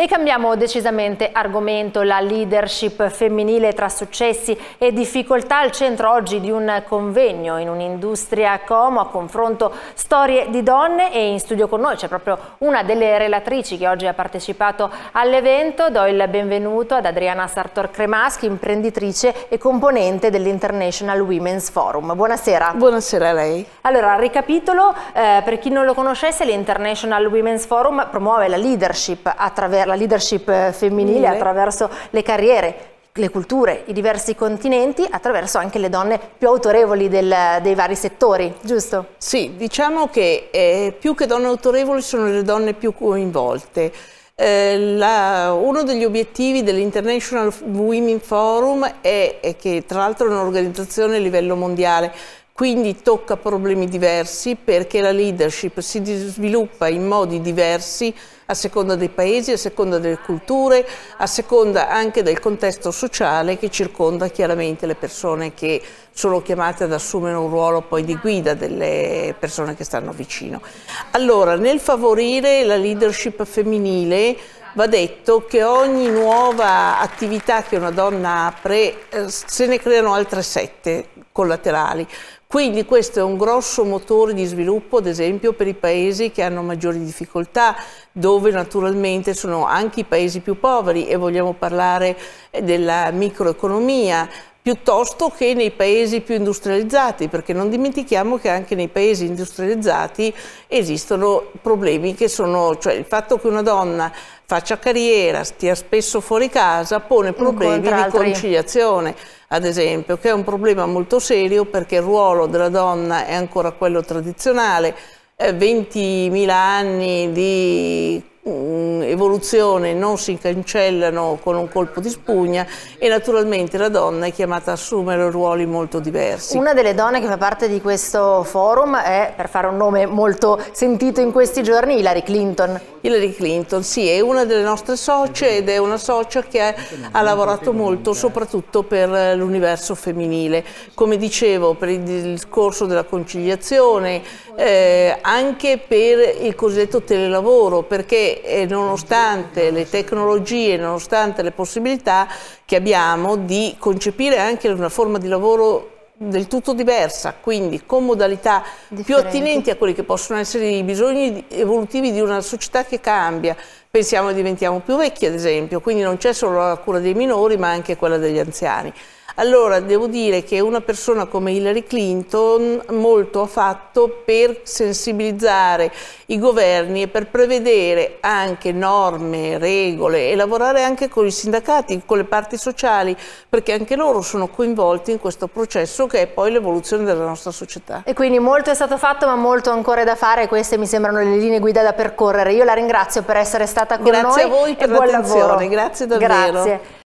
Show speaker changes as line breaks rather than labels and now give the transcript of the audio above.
E cambiamo decisamente argomento, la leadership femminile tra successi e difficoltà al centro oggi di un convegno in un'industria a Como a confronto storie di donne e in studio con noi c'è proprio una delle relatrici che oggi ha partecipato all'evento. Do il benvenuto ad Adriana Sartor Cremaschi, imprenditrice e componente dell'International Women's Forum. Buonasera. Buonasera a lei. Allora, ricapitolo, eh, per chi non lo conoscesse, l'International Women's Forum promuove la leadership attraverso la leadership eh, femminile mm attraverso le carriere le culture, i diversi continenti, attraverso anche le donne più autorevoli del, dei vari settori, giusto?
Sì, diciamo che eh, più che donne autorevoli sono le donne più coinvolte. Eh, la, uno degli obiettivi dell'International Women Forum è, è che tra l'altro è un'organizzazione a livello mondiale, quindi tocca problemi diversi perché la leadership si sviluppa in modi diversi a seconda dei paesi, a seconda delle culture, a seconda anche del contesto sociale che circonda chiaramente le persone che sono chiamate ad assumere un ruolo poi di guida delle persone che stanno vicino. Allora, nel favorire la leadership femminile va detto che ogni nuova attività che una donna apre eh, se ne creano altre sette collaterali. Quindi questo è un grosso motore di sviluppo, ad esempio, per i paesi che hanno maggiori difficoltà, dove naturalmente sono anche i paesi più poveri e vogliamo parlare eh, della microeconomia, piuttosto che nei paesi più industrializzati, perché non dimentichiamo che anche nei paesi industrializzati esistono problemi che sono, cioè il fatto che una donna faccia carriera, stia spesso fuori casa, pone problemi di conciliazione, ad esempio, che è un problema molto serio perché il ruolo della donna è ancora quello tradizionale, 20.000 eh, anni di Mm, evoluzione non si cancellano con un colpo di spugna e naturalmente la donna è chiamata a assumere ruoli molto diversi. Una
delle donne che fa parte di questo forum è, per fare un nome molto sentito
in questi giorni, Hillary Clinton. Hillary Clinton, sì, è una delle nostre socie ed è una socia che ha, lavorato molto soprattutto per l'universo femminile. Come dicevo, per il discorso della conciliazione, eh, anche per il cosiddetto telelavoro, perché nonostante le tecnologie, nonostante le possibilità che abbiamo di concepire anche una forma di lavoro del tutto diversa, quindi con modalità Differenti. più attinenti a quelli che possono essere i bisogni evolutivi di una società che cambia. Pensiamo che diventiamo più vecchi, ad esempio, quindi non c'è solo la cura dei minori, ma anche quella degli anziani. Allora, devo dire che una persona come Hillary Clinton molto ha fatto per sensibilizzare i governi e per prevedere anche norme, regole e lavorare anche con i sindacati, con le parti sociali, perché anche loro sono coinvolti in questo processo che è poi l'evoluzione della nostra società.
E quindi molto è stato fatto, ma molto ancora da fare queste mi sembrano le linee guida da percorrere. Io la ringrazio per essere stata con grazie noi. Grazie a voi per l'attenzione, grazie davvero. Grazie.